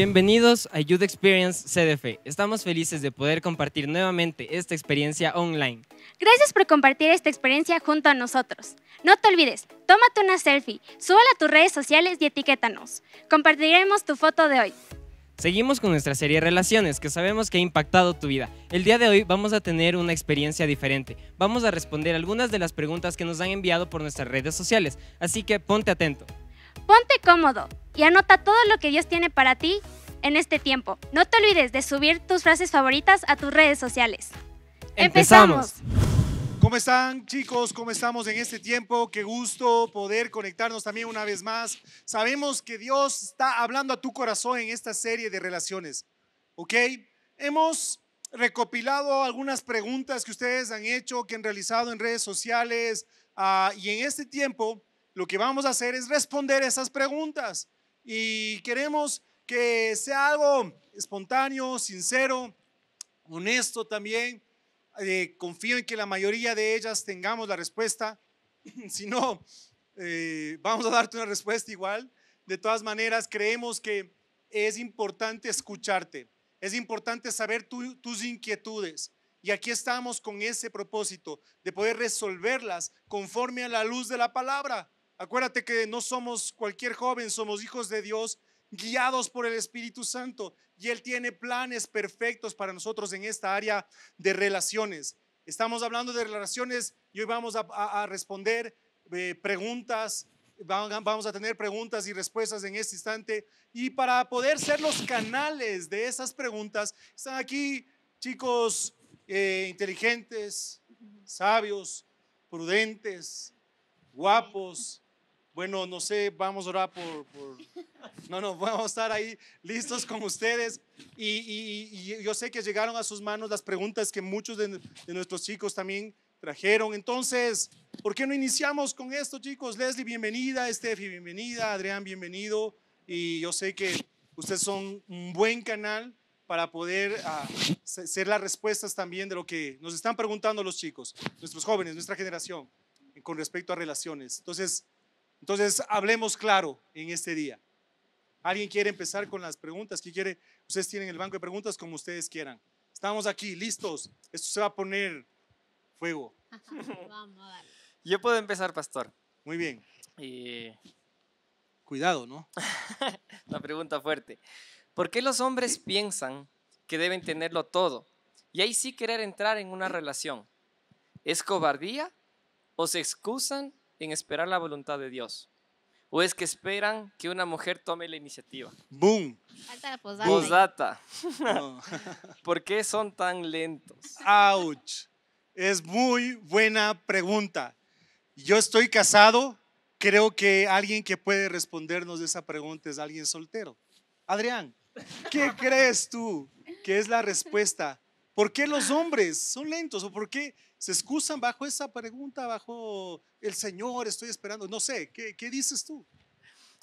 Bienvenidos a Youth Experience CDF. Estamos felices de poder compartir nuevamente esta experiencia online. Gracias por compartir esta experiencia junto a nosotros. No te olvides, tómate una selfie, súbala a tus redes sociales y etiquétanos. Compartiremos tu foto de hoy. Seguimos con nuestra serie de Relaciones, que sabemos que ha impactado tu vida. El día de hoy vamos a tener una experiencia diferente. Vamos a responder algunas de las preguntas que nos han enviado por nuestras redes sociales, así que ponte atento. Ponte cómodo y anota todo lo que Dios tiene para ti en este tiempo. No te olvides de subir tus frases favoritas a tus redes sociales. ¡Empezamos! ¿Cómo están chicos? ¿Cómo estamos en este tiempo? Qué gusto poder conectarnos también una vez más. Sabemos que Dios está hablando a tu corazón en esta serie de relaciones. ¿Ok? Hemos recopilado algunas preguntas que ustedes han hecho, que han realizado en redes sociales. Ah, y en este tiempo lo que vamos a hacer es responder esas preguntas. Y queremos que sea algo espontáneo, sincero, honesto también. Eh, confío en que la mayoría de ellas tengamos la respuesta. si no, eh, vamos a darte una respuesta igual. De todas maneras, creemos que es importante escucharte. Es importante saber tus inquietudes. Y aquí estamos con ese propósito de poder resolverlas conforme a la luz de la palabra. Acuérdate que no somos cualquier joven, somos hijos de Dios guiados por el Espíritu Santo y Él tiene planes perfectos para nosotros en esta área de relaciones. Estamos hablando de relaciones y hoy vamos a, responder eh, preguntas, vamos a tener preguntas y respuestas en este instante y para poder ser los canales de esas preguntas están aquí chicos eh, inteligentes, sabios, prudentes, guapos, bueno, no sé, vamos a orar por... No, no, vamos a estar ahí listos con ustedes. Y, yo sé que llegaron a sus manos las preguntas que muchos de, nuestros chicos también trajeron. Entonces, ¿por qué no iniciamos con esto, chicos? Leslie, bienvenida. Estefi, bienvenida. Adrián, bienvenido. Y yo sé que ustedes son un buen canal para poder hacer ah, ser las respuestas también de lo que nos están preguntando los chicos, nuestros jóvenes, nuestra generación, con respecto a relaciones. Entonces, entonces, hablemos claro en este día. ¿Alguien quiere empezar con las preguntas? ¿Quién quiere? Ustedes tienen el banco de preguntas como ustedes quieran. Estamos aquí, listos. Esto se va a poner fuego. Yo puedo empezar, pastor. Muy bien. Cuidado, ¿no? La pregunta fuerte. ¿Por qué los hombres piensan que deben tenerlo todo y ahí sí querer entrar en una relación? ¿Es cobardía o se excusan en esperar la voluntad de Dios? ¿O es que esperan que una mujer tome la iniciativa? ¡Boom! Posdata. ¿Por qué son tan lentos? ¡Auch! Es muy buena pregunta. Yo estoy casado. Creo que alguien que puede respondernos esa pregunta es alguien soltero. Adrián, ¿qué crees tú que es la respuesta ¿Por qué los hombres son lentos? ¿O por qué se excusan bajo esa pregunta, bajo el Señor, estoy esperando? No sé, ¿qué, dices tú?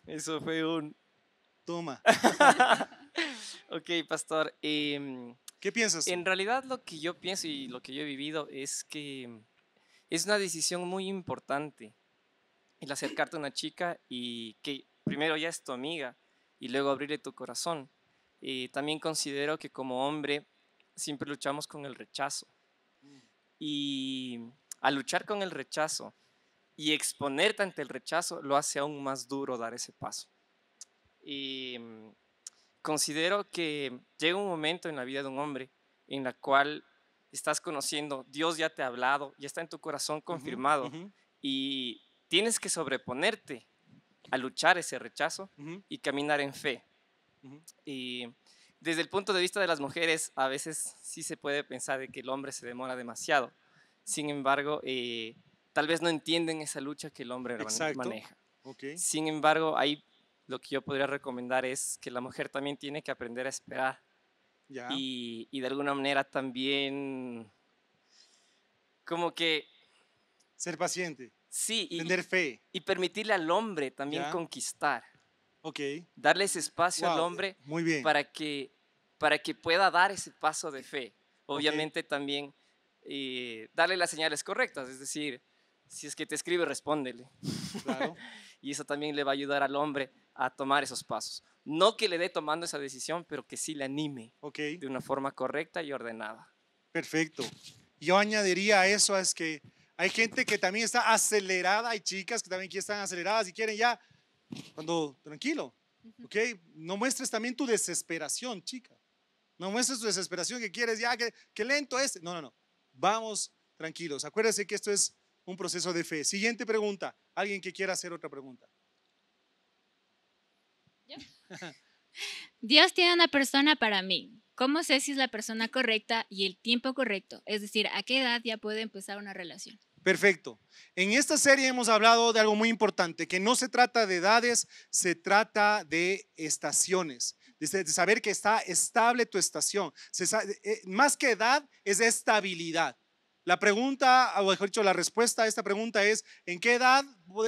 Eso fue un... Toma. ok, pastor. Em, ¿Qué piensas? En realidad lo que yo pienso y lo que yo he vivido es que es una decisión muy importante el acercarte a una chica y que primero ya es tu amiga y luego abrirle tu corazón. Eh, también considero que como hombre siempre luchamos con el rechazo. Mm. Y al luchar con el rechazo y exponerte ante el rechazo, lo hace aún más duro dar ese paso. Y mm, considero que llega un momento en la vida de un hombre en la cual estás conociendo, Dios ya te ha hablado, ya está en tu corazón confirmado y tienes que sobreponerte a luchar ese rechazo y caminar en fe. Y desde el punto de vista de las mujeres, a veces sí se puede pensar de que el hombre se demora demasiado. Sin embargo, eh, tal vez no entienden esa lucha que el hombre maneja. Sin embargo, ahí lo que yo podría recomendar es que la mujer también tiene que aprender a esperar. Y, de alguna manera también, como que... Ser paciente. Sí. Y, tener fe. Y permitirle al hombre también conquistar darle ese espacio al hombre muy bien. Para, que, para que pueda dar ese paso de fe. Obviamente también eh, darle las señales correctas, es decir, si es que te escribe, respóndele. y eso también le va a ayudar al hombre a tomar esos pasos. No que le dé tomando esa decisión, pero que sí le anime okay. de una forma correcta y ordenada. Perfecto. Yo añadiría a eso es que hay gente que también está acelerada, hay chicas que también están aceleradas y quieren ya cuando, tranquilo, ¿ok? No muestres también tu desesperación, chica. No muestres tu desesperación que quieres, ya, que, lento es. Este. No, no, no. Vamos tranquilos. Acuérdese que esto es un proceso de fe. Siguiente pregunta. Alguien que quiera hacer otra pregunta. Dios tiene una persona para mí. ¿Cómo sé si es la persona correcta y el tiempo correcto? Es decir, ¿a qué edad ya puede empezar una relación? Perfecto. En esta serie hemos hablado de algo muy importante, que no se trata de edades, se trata de estaciones, de saber que está estable tu estación. Eh, más que edad es estabilidad. La pregunta, o mejor dicho, la respuesta a esta pregunta es, ¿en qué edad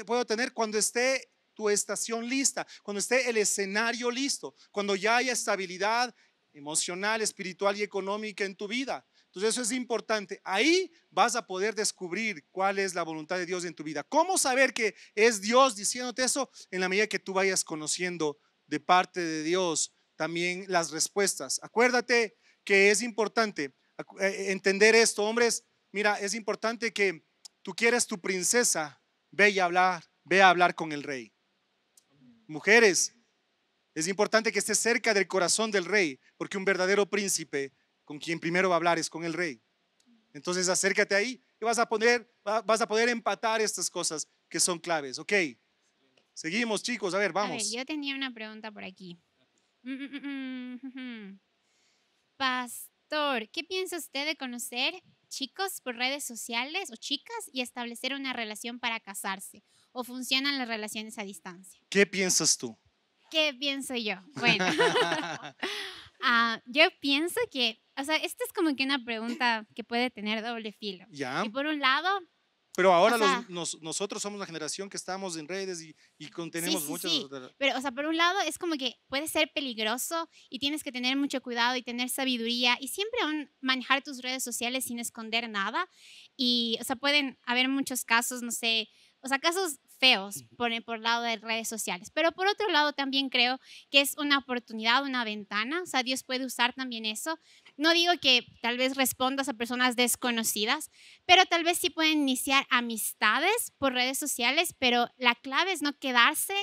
puedo tener cuando esté tu estación lista, cuando esté el escenario listo, cuando ya haya estabilidad emocional, espiritual y económica en tu vida? Entonces eso es importante. Ahí vas a poder descubrir cuál es la voluntad de Dios en tu vida. ¿Cómo saber que es Dios diciéndote eso? En la medida que tú vayas conociendo de parte de Dios también las respuestas. Acuérdate que es importante eh, eh, entender esto, hombres. Mira, es importante que tú quieres tu princesa, ve y hablar, ve a hablar con el rey. Mujeres, es importante que estés cerca del corazón del rey, porque un verdadero príncipe con quien primero va a hablar es con el rey. Entonces acércate ahí y vas a, vas a poder empatar estas cosas que son claves. Ok, seguimos chicos, a ver, vamos. yo tenía una pregunta por aquí. Mm, mm, mm, Pastor, ¿qué piensa usted de conocer chicos por redes sociales o chicas y establecer una relación para casarse? ¿O funcionan las relaciones a distancia? ¿Qué piensas tú? ¿Qué pienso yo? Bueno. Ah, yo pienso que, o sea, esta es como que una pregunta que puede tener doble filo. Y por un lado... Pero ahora nosotros somos la generación que estamos en redes y, y contenemos muchas... Pero, o sea, por un lado es como que puede ser peligroso y tienes que tener mucho cuidado y tener sabiduría y siempre manejar tus redes sociales sin esconder nada. Y, o sea, pueden haber muchos casos, no sé, o sea, casos feos por lado de redes sociales. Pero por otro lado también creo que es una oportunidad, una ventana, o sea, Dios puede usar también eso. No digo que tal vez respondas a personas desconocidas, pero tal vez sí pueden iniciar amistades por redes sociales, pero la clave es no quedarse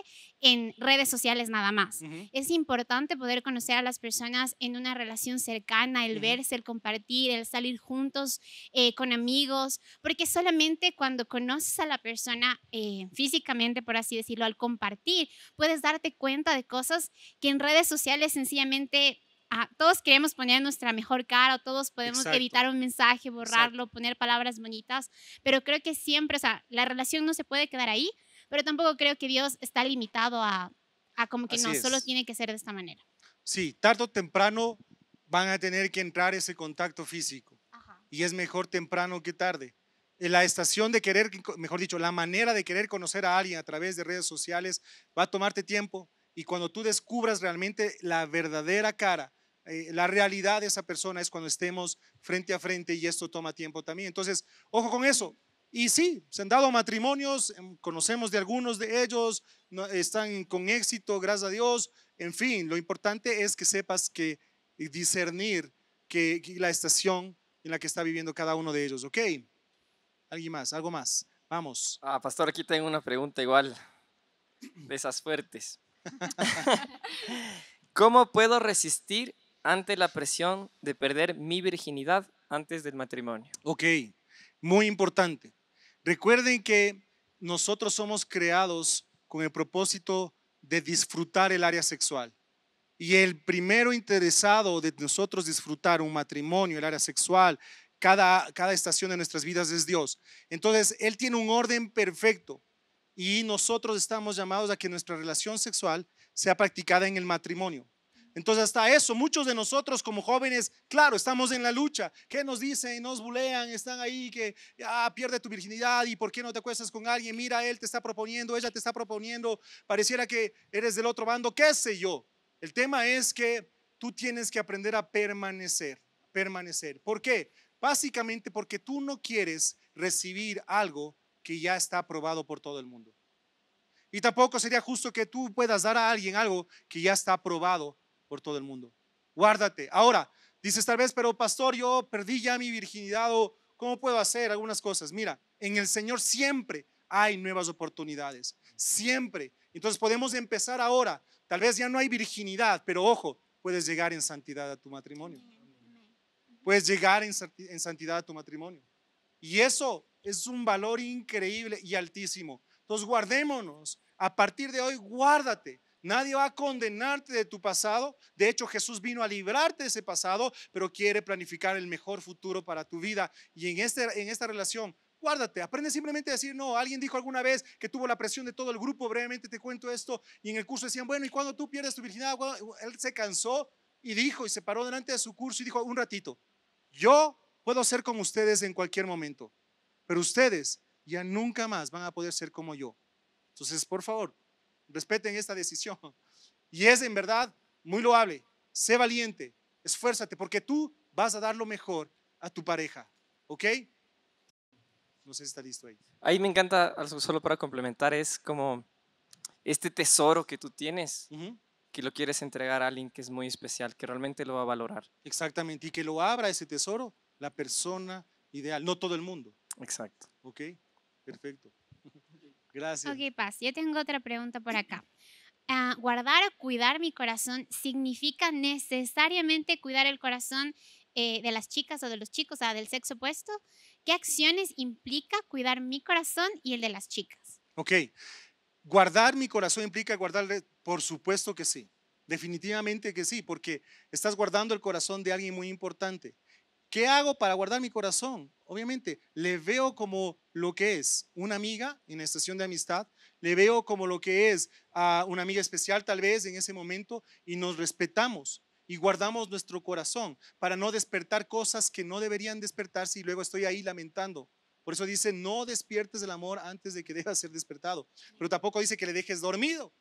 en redes sociales nada más. Es importante poder conocer a las personas en una relación cercana, el verse, el compartir, el salir juntos eh, con amigos, porque solamente cuando conoces a la persona eh, físicamente, por así decirlo, al compartir, puedes darte cuenta de cosas que en redes sociales sencillamente ah, todos queremos poner nuestra mejor cara, todos podemos evitar un mensaje, borrarlo, poner palabras bonitas, pero creo que siempre, o sea, la relación no se puede quedar ahí, pero tampoco creo que Dios está limitado a, como que no, solo tiene que ser de esta manera. Sí, tarde o temprano van a tener que entrar ese contacto físico. Y es mejor temprano que tarde. Eh, la estación de querer, mejor dicho, la manera de querer conocer a alguien a través de redes sociales va a tomarte tiempo. Y cuando tú descubras realmente la verdadera cara, eh, la realidad de esa persona es cuando estemos frente a frente y esto toma tiempo también. Entonces, ojo con eso. Y sí, se han dado matrimonios, em, conocemos de algunos de ellos, están con éxito, gracias a Dios. En fin, lo importante es que sepas que discernir que, la estación en la que está viviendo cada uno de ellos, ¿ok? ¿Alguien más? ¿Algo más? Vamos. Ah, pastor, aquí tengo una pregunta igual, de esas fuertes. ¿Cómo puedo resistir ante la presión de perder mi virginidad antes del matrimonio? Ok, muy importante. Recuerden que nosotros somos creados con el propósito de disfrutar el área sexual. Y el primero interesado de nosotros disfrutar un matrimonio, el área sexual, cada, cada estación de nuestras vidas es Dios. Entonces, Él tiene un orden perfecto y nosotros estamos llamados a que nuestra relación sexual sea practicada en el matrimonio. Entonces hasta eso, muchos de nosotros como jóvenes, claro, estamos en la lucha. ¿Qué nos dicen? Nos bulean, están ahí que ya ah, pierde tu virginidad y por qué no te acuestas con alguien. Mira, él te está proponiendo, ella te está proponiendo. Pareciera que eres del otro bando, qué sé yo. El tema es que tú tienes que aprender a permanecer, permanecer. ¿Por qué? Básicamente porque tú no quieres recibir algo que ya está aprobado por todo el mundo. Y tampoco sería justo que tú puedas dar a alguien algo que ya está aprobado por todo el mundo. Guárdate. Ahora, dices tal vez, pero pastor, yo perdí ya mi virginidad o cómo puedo hacer algunas cosas. Mira, en el Señor siempre hay nuevas oportunidades, siempre. Entonces podemos empezar ahora. Tal vez ya no hay virginidad, pero ojo, puedes llegar en santidad a tu matrimonio. Puedes llegar en santidad a tu matrimonio. Y eso es un valor increíble y altísimo. Entonces guardémonos. A partir de hoy, guárdate. Nadie va a condenarte de tu pasado. De hecho, Jesús vino a librarte de ese pasado, pero quiere planificar el mejor futuro para tu vida. Y en, este, en esta relación, guárdate, aprende simplemente a decir, no, alguien dijo alguna vez que tuvo la presión de todo el grupo, brevemente te cuento esto, y en el curso decían, bueno, ¿y cuando tú pierdes tu virginidad? Él se cansó y dijo, y se paró delante de su curso y dijo, un ratito, yo puedo ser como ustedes en cualquier momento, pero ustedes ya nunca más van a poder ser como yo. Entonces, por favor, respeten esta decisión. Y es en verdad muy loable. Sé valiente, esfuérzate, porque tú vas a dar lo mejor a tu pareja. ¿Ok? No sé si está listo ahí. Ahí me encanta, solo para complementar, es como este tesoro que tú tienes, que lo quieres entregar a alguien que es muy especial, que realmente lo va a valorar. Exactamente, y que lo abra ese tesoro la persona ideal, no todo el mundo. Exacto. ¿Ok? Perfecto. Gracias. Ok, Paz, yo tengo otra pregunta por acá. Ah, guardar o cuidar mi corazón significa necesariamente cuidar el corazón eh, de las chicas o de los chicos, o del sexo opuesto. ¿Qué acciones implica cuidar mi corazón y el de las chicas? Ok, guardar mi corazón implica guardarle, por supuesto que sí, definitivamente que sí, porque estás guardando el corazón de alguien muy importante. ¿Qué hago para guardar mi corazón? Obviamente, le veo como lo que es una amiga en estación de amistad, le veo como lo que es a ah, una amiga especial tal vez en ese momento y nos respetamos y guardamos nuestro corazón para no despertar cosas que no deberían despertarse y luego estoy ahí lamentando. Por eso dice, no despiertes el amor antes de que deba ser despertado, pero tampoco dice que le dejes dormido.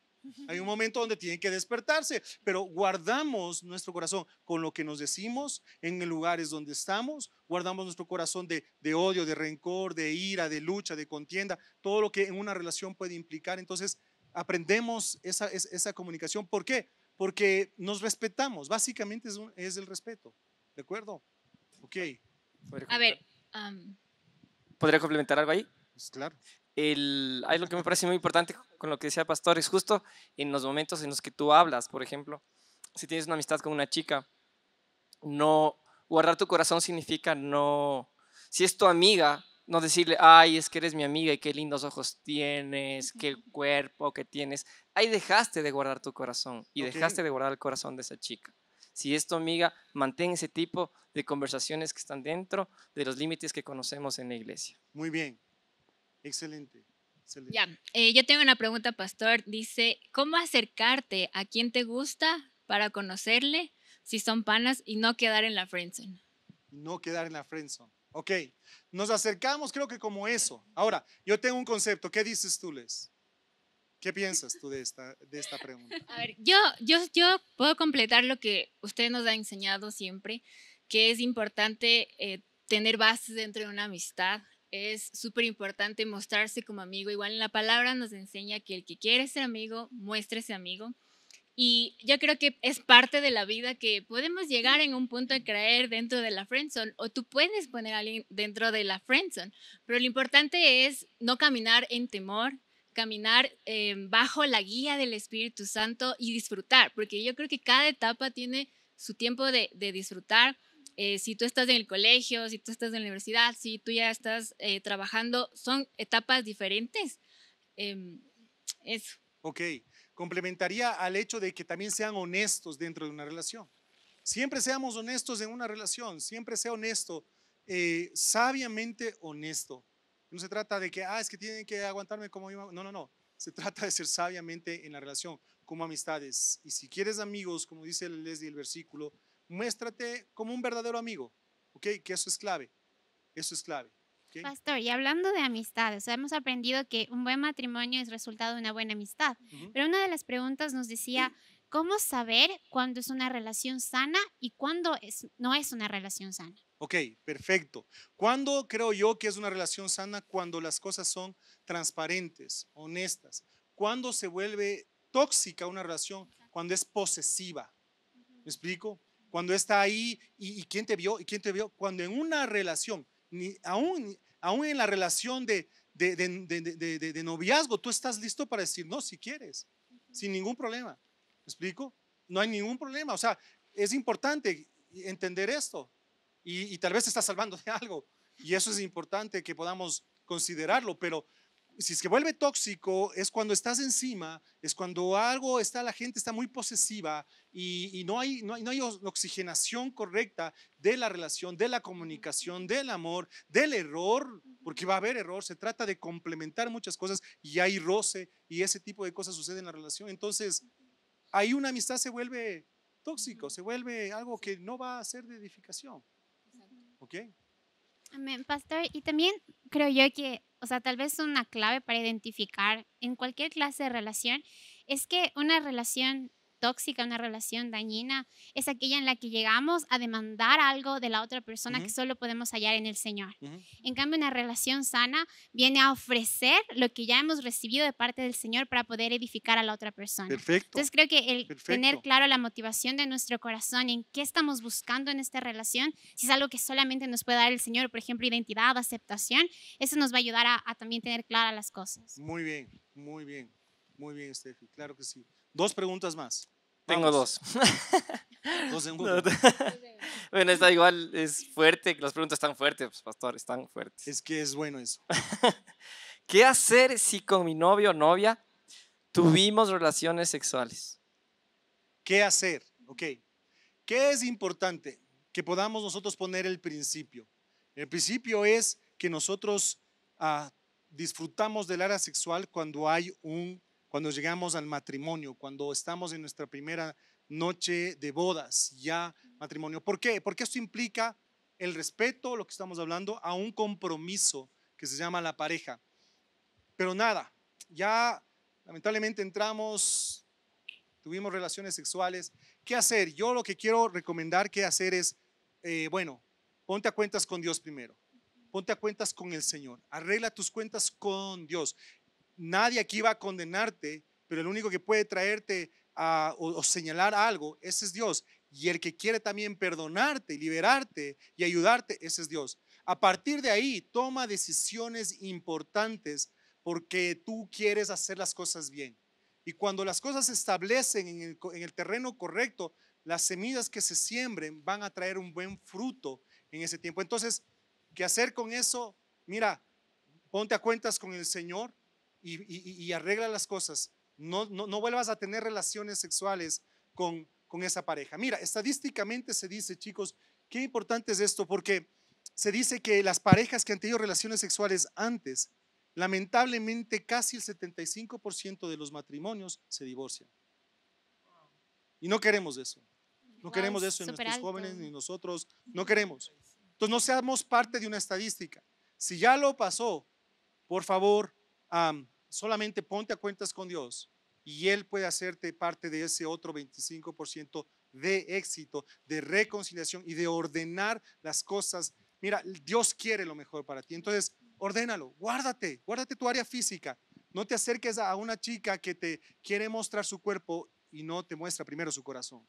Hay un momento donde tienen que despertarse, pero guardamos nuestro corazón con lo que nos decimos en lugares donde estamos, guardamos nuestro corazón de, odio, de rencor, de ira, de lucha, de contienda, todo lo que en una relación puede implicar. Entonces, aprendemos esa, comunicación. ¿Por qué? Porque nos respetamos, básicamente es, el respeto, ¿de acuerdo? Ok. A ver. ¿Podría complementar algo ahí? Pues claro hay lo que me parece muy importante con lo que decía Pastor, es justo en los momentos en los que tú hablas, por ejemplo, si tienes una amistad con una chica, no guardar tu corazón significa no, si es tu amiga, no decirle, ay, es que eres mi amiga y qué lindos ojos tienes, qué cuerpo que tienes. Ahí dejaste de guardar tu corazón y dejaste de guardar el corazón de esa chica. Si es tu amiga, mantén ese tipo de conversaciones que están dentro de los límites que conocemos en la iglesia. Muy bien, Excelente. Ya, eh, yo tengo una pregunta, pastor. Dice, ¿cómo acercarte a quien te gusta para conocerle si son panas y no quedar en la friendzone? No quedar en la friendzone. Ok, nos acercamos creo que como eso. Ahora, yo tengo un concepto. ¿Qué dices tú, Les? ¿Qué piensas tú de esta, de esta pregunta? A ver, yo, yo, yo puedo completar lo que usted nos ha enseñado siempre, que es importante eh, tener bases dentro de una amistad, es súper importante mostrarse como amigo. Igual en la palabra nos enseña que el que quiere ser amigo, muéstrese amigo. Y yo creo que es parte de la vida que podemos llegar en un punto a creer dentro de la friendzone o tú puedes poner a alguien dentro de la friendzone, pero lo importante es no caminar en temor, caminar eh, bajo la guía del Espíritu Santo y disfrutar, porque yo creo que cada etapa tiene su tiempo de, de disfrutar eh, si tú estás en el colegio, si tú estás en la universidad, si tú ya estás eh, trabajando, son etapas diferentes. Em, eso. Ok, complementaría al hecho de que también sean honestos dentro de una relación. Siempre seamos honestos en una relación, siempre sea honesto, eh, sabiamente honesto. No se trata de que, ah, es que tienen que aguantarme como yo. No, no, no. Se trata de ser sabiamente en la relación, como amistades. Y si quieres amigos, como dice Leslie el versículo, muéstrate como un verdadero amigo, ¿ok? Que eso es clave, eso es clave. Pastor, y hablando de amistades, hemos aprendido que un buen matrimonio es resultado de una buena amistad, pero una de las preguntas nos decía, ¿cómo saber cuándo es una relación sana y cuándo es, no es una relación sana? Ok, perfecto. ¿Cuándo creo yo que es una relación sana? Cuando las cosas son transparentes, honestas. ¿Cuándo se vuelve tóxica una relación? Cuando es posesiva. ¿Me explico? cuando está ahí y, quién te vio y quién te vio, cuando en una relación, ni, aún, aún en la relación de, de, noviazgo, tú estás listo para decir no si quieres, sin ningún problema. ¿Me explico? No hay ningún problema. O sea, es importante entender esto y, y tal vez te estás salvando de algo y eso es importante que podamos considerarlo, pero si es que vuelve tóxico, es cuando estás encima, es cuando algo está, la gente está muy posesiva y, no, hay, no, hay, no hay oxigenación correcta de la relación, de la comunicación, del amor, del error, porque va a haber error, se trata de complementar muchas cosas y hay roce y ese tipo de cosas sucede en la relación. Entonces, ahí una amistad se vuelve tóxico, se vuelve algo que no va a ser de edificación. ¿Ok? Amén, pastor. Y también creo yo que, o sea, tal vez una clave para identificar en cualquier clase de relación es que una relación tóxica, una relación dañina, es aquella en la que llegamos a demandar algo de la otra persona que solo podemos hallar en el Señor. En cambio, una relación sana viene a ofrecer lo que ya hemos recibido de parte del Señor para poder edificar a la otra persona. Entonces creo que el tener claro la motivación de nuestro corazón en qué estamos buscando en esta relación, si es algo que solamente nos puede dar el Señor, por ejemplo, identidad, aceptación, eso nos va a ayudar a, también tener claras las cosas. Muy bien, muy bien, muy bien, Steffi, claro que sí. Dos preguntas más. Tengo dos. dos en Google. bueno, está igual, es fuerte, las preguntas están fuertes, pues, pastor, están fuertes. Es que es bueno eso. ¿Qué hacer si con mi novio o novia tuvimos relaciones sexuales? ¿Qué hacer? Ok. ¿Qué es importante? Que podamos nosotros poner el principio. El principio es que nosotros ah, disfrutamos del área sexual cuando hay un cuando llegamos al matrimonio, cuando estamos en nuestra primera noche de bodas, ya matrimonio. ¿Por qué? Porque esto implica el respeto, lo que estamos hablando, a un compromiso que se llama la pareja. Pero nada, ya lamentablemente entramos, tuvimos relaciones sexuales. ¿Qué hacer? Yo lo que quiero recomendar que hacer es, eh, bueno, ponte a cuentas con Dios primero. Ponte a cuentas con el Señor. Arregla tus cuentas con Dios nadie aquí va a condenarte, pero el único que puede traerte ah, o, señalar algo, ese es Dios. Y el que quiere también perdonarte, liberarte y ayudarte, ese es Dios. A partir de ahí, toma decisiones importantes porque tú quieres hacer las cosas bien. Y cuando las cosas se establecen en el, en el, terreno correcto, las semillas que se siembren van a traer un buen fruto en ese tiempo. Entonces, ¿qué hacer con eso? Mira, ponte a cuentas con el Señor, y, arregla las cosas. No, no, vuelvas a tener relaciones sexuales con, con esa pareja. Mira, estadísticamente se dice, chicos, qué importante es esto, porque se dice que las parejas que han tenido relaciones sexuales antes, lamentablemente casi el 75% de los matrimonios se divorcian. Y no queremos eso. No queremos eso en nuestros jóvenes ni nosotros. No queremos. Entonces no seamos parte de una estadística. Si ya lo pasó, por favor, um, Solamente ponte a cuentas con Dios y Él puede hacerte parte de ese otro 25% de éxito, de reconciliación y de ordenar las cosas. Mira, Dios quiere lo mejor para ti. Entonces, ordénalo, guárdate, guárdate tu área física. No te acerques a una chica que te quiere mostrar su cuerpo y no te muestra primero su corazón.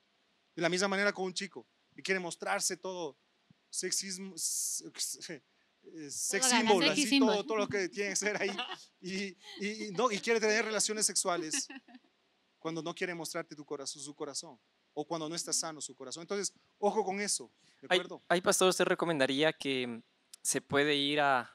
De la misma manera con un chico que quiere mostrarse todo sexismo, eh, sex Todo, lo que tiene que ser ahí, y, no, y quiere tener relaciones sexuales cuando no quiere mostrarte tu corazón, su corazón, o cuando no está sano su corazón. Entonces, ojo con eso, Hay, hay pastor, usted recomendaría que se puede ir a,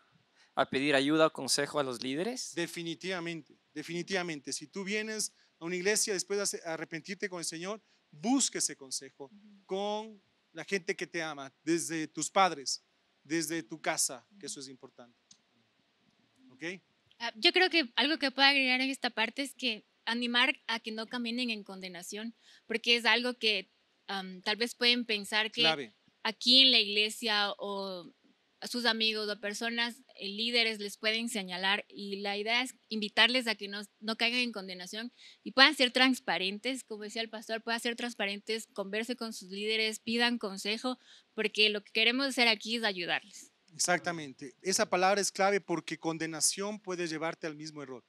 pedir ayuda o consejo a los líderes? Definitivamente, definitivamente. Si tú vienes a una iglesia después de arrepentirte con el Señor, Busque ese consejo con la gente que te ama, desde tus padres, desde tu casa, que eso es importante. ¿Ok? Ah, yo creo que algo que puedo agregar en esta parte es que animar a que no caminen en condenación, porque es algo que tal vez pueden pensar que aquí en la iglesia o sus amigos o personas líderes les pueden señalar y la idea es invitarles a que no, caigan en condenación y puedan ser transparentes, como decía el pastor, puedan ser transparentes, converse con sus líderes, pidan consejo, porque lo que queremos hacer aquí es ayudarles. Exactamente, esa palabra es clave porque condenación puede llevarte al mismo error,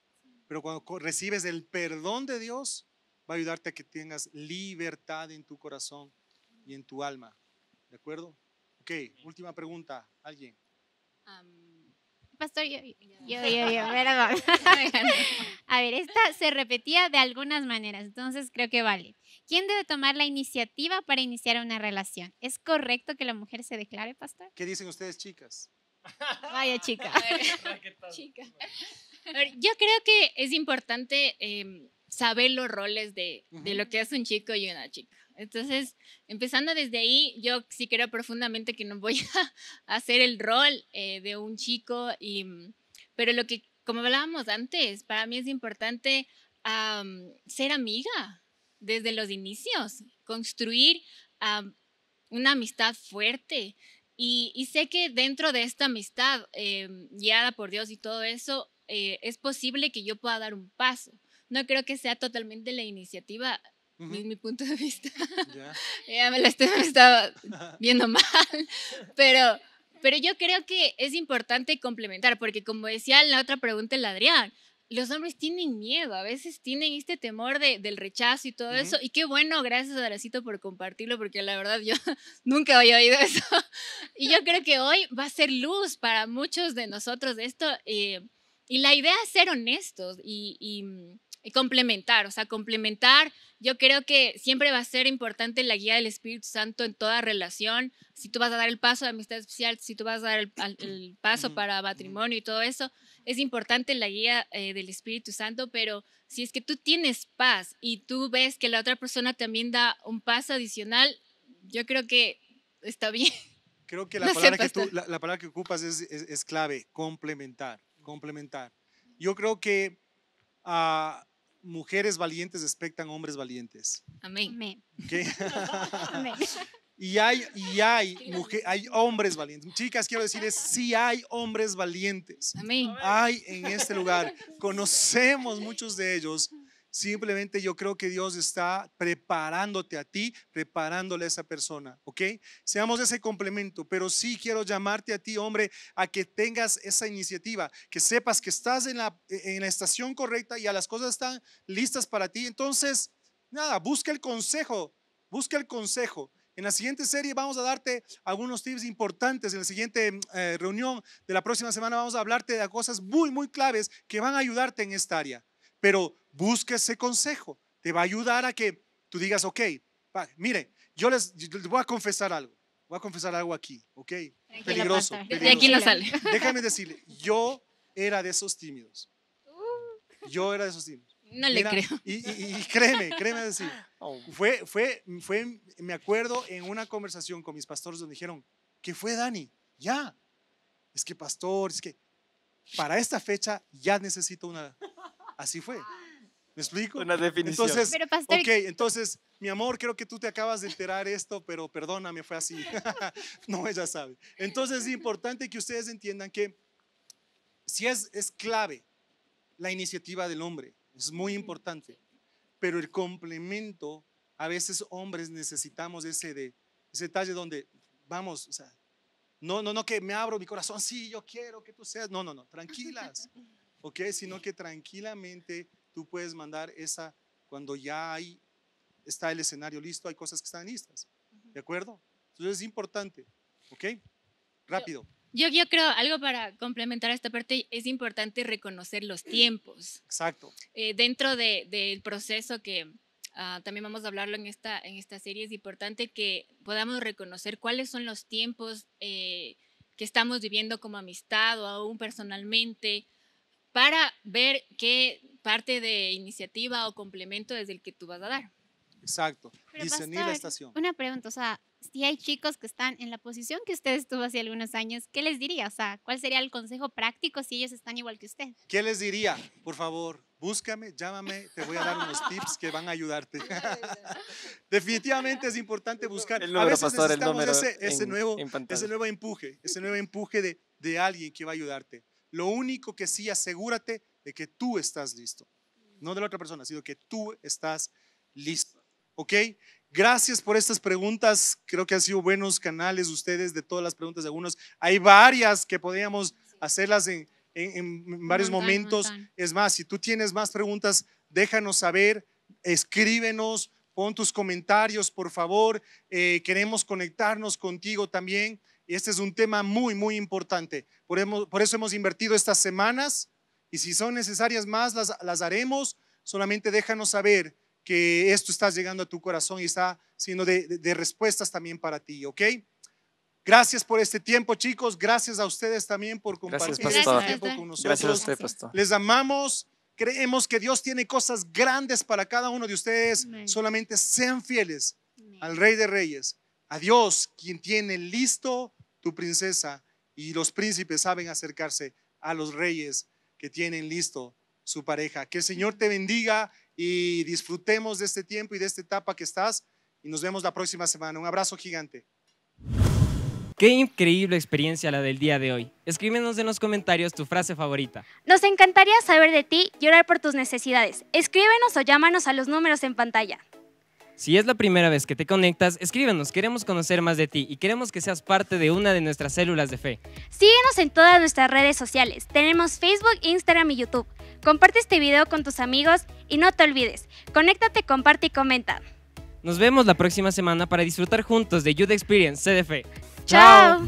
pero cuando recibes el perdón de Dios, va a ayudarte a que tengas libertad en tu corazón y en tu alma, ¿de acuerdo? Ok, última pregunta, alguien pastor, yo, yo, yo, yo, A ver, esta se repetía de algunas maneras, entonces creo que vale. ¿Quién debe tomar la iniciativa para iniciar una relación? ¿Es correcto que la mujer se declare, pastor? ¿Qué dicen ustedes, chicas? Vaya chica. chica. yo creo que es importante em, saber los roles de, de, lo que es un chico y una chica. Entonces, empezando desde ahí, yo sí creo profundamente que no voy a hacer el rol eh, de un chico, mm, pero lo que, como hablábamos antes, para mí es importante ser amiga desde los inicios, construir una amistad fuerte. Y, sé que dentro de esta amistad, em, guiada por Dios y todo eso, eh, es posible que yo pueda dar un paso. No creo que sea totalmente la iniciativa es mi punto de vista. Ya, me, la estaba viendo mal, pero, pero yo creo que es importante complementar, porque como decía la otra pregunta el Adrián, los hombres tienen miedo, a veces tienen este temor del rechazo y todo eso. Y qué bueno, gracias Adracito por compartirlo, porque la verdad yo nunca había oído eso. Y yo creo que hoy va a ser luz para muchos de nosotros de esto. Eh, y la idea es ser honestos y, y, mm, complementar, o sea, complementar, yo creo que siempre va a ser importante la guía del Espíritu Santo en toda relación, si tú vas a dar el paso de amistad especial, si tú vas a dar el, paso para matrimonio y todo eso, es importante la guía eh, del Espíritu Santo, pero si es que tú tienes paz y tú ves que la otra persona también da un paso adicional, yo creo que está bien. Creo que la, palabra, que, ocupas es, clave, complementar, complementar. Yo creo que... Ah, mujeres valientes expectan hombres valientes. Amén. Amén. Y hay, hay, hay hombres valientes. Chicas, quiero decirles, sí hay hombres valientes. Amén. Hay en este lugar. Conocemos muchos de ellos Simplemente yo creo que Dios está preparándote a ti, preparándole a esa persona, ¿ok? Seamos ese complemento, pero sí quiero llamarte a ti, hombre, a que tengas esa iniciativa, que sepas que estás en la, en la estación correcta y a las cosas están listas para ti. Entonces, nada, busca el consejo, busca el consejo. En la siguiente serie vamos a darte algunos tips importantes. En la siguiente mm, eh, reunión de la próxima semana vamos a hablarte de cosas muy, muy claves que van a ayudarte en esta área. Pero busca ese consejo. Te va a ayudar a que tú digas, ok, mire, yo les, voy a confesar algo. Voy a confesar algo aquí, ¿ok? peligroso. De aquí no sale. Déjame decirle, yo era de esos tímidos. Uh. Yo era de esos tímidos. No le creo. Y, créeme, créeme decir. Oh. Fue, fue, fue, me acuerdo en una conversación con mis pastores donde dijeron, que fue Dani? Ya. Es que pastor, es que para esta fecha ya necesito una. Así fue. ¿Me explico? Una definición. Entonces, ok, entonces, mi amor, creo que tú te acabas de enterar esto, pero perdóname, fue así. no, ella sabe. Entonces, es importante que ustedes entiendan que si es, es clave la iniciativa del hombre, es muy importante, pero el complemento, a veces hombres necesitamos ese, de, ese detalle donde, vamos, o sea, no, no, no que me abro mi corazón, sí, yo quiero que tú seas, no, no, no, tranquilas, ¿ok? Sino que tranquilamente tú puedes mandar esa cuando ya hay, está el escenario listo, hay cosas que están listas. ¿De acuerdo? Entonces es importante. ¿Ok? Rápido. Yo, yo creo, algo para complementar esta parte, es importante reconocer los mm. tiempos. Exacto. Eh, dentro del de, proceso que ah, también vamos a hablarlo en esta, en esta serie, es importante que podamos reconocer cuáles son los tiempos eh, que estamos viviendo como amistad o aún personalmente para ver qué parte de iniciativa o complemento es el que tú vas a dar. Exacto, la estación. Una pregunta, o sea, si hay chicos que están en la posición que usted estuvo hace algunos años, ¿qué les diría? O sea, ¿cuál sería el consejo práctico si ellos están igual que usted? ¿Qué les diría? Por favor, búscame, llámame, te voy a dar unos tips que van a ayudarte. Definitivamente es importante buscar. a veces necesitamos ese, nuevo, empuje, ese nuevo empuje de alguien que va a ayudarte. Lo único que sí, asegúrate de que tú estás listo. No de la otra persona, sino que tú estás listo. ¿Ok? Gracias por estas preguntas. Creo que han sido buenos canales ustedes de todas las preguntas de algunos. Hay varias que podríamos hacerlas en, varios momentos. Es más, si tú tienes más preguntas, déjanos saber, escríbenos, pon tus comentarios, por favor. Eh, queremos conectarnos contigo también. Y este es un tema muy, muy importante. Por, eso hemos invertido estas semanas y si son necesarias más, las, haremos. Solamente déjanos saber que esto está llegando a tu corazón y está siendo de, respuestas también para ti, ¿ok? Gracias por este tiempo, chicos. Gracias a ustedes también por compartir este tiempo con nosotros. Gracias a Les amamos. Creemos que Dios tiene cosas grandes para cada uno de ustedes. Solamente sean fieles al Rey de Reyes a Dios, quien tiene listo tu princesa, y los príncipes saben acercarse a los reyes que tienen listo su pareja. Que el Señor te bendiga y disfrutemos de este tiempo y de esta etapa que estás y nos vemos la próxima semana. Un abrazo gigante. Qué increíble experiencia la del día de hoy. Escríbenos en los comentarios tu frase favorita. Nos encantaría saber de ti y orar por tus necesidades. Escríbenos o llámanos a los números en pantalla. Si es la primera vez que te conectas, escríbenos, queremos conocer más de ti y queremos que seas parte de una de nuestras células de fe. Síguenos en todas nuestras redes sociales, tenemos Facebook, Instagram y YouTube. Comparte este video con tus amigos y no te olvides, conéctate, comparte y comenta. Nos vemos la próxima semana para disfrutar juntos de Youth Experience CDF. ¡Chao!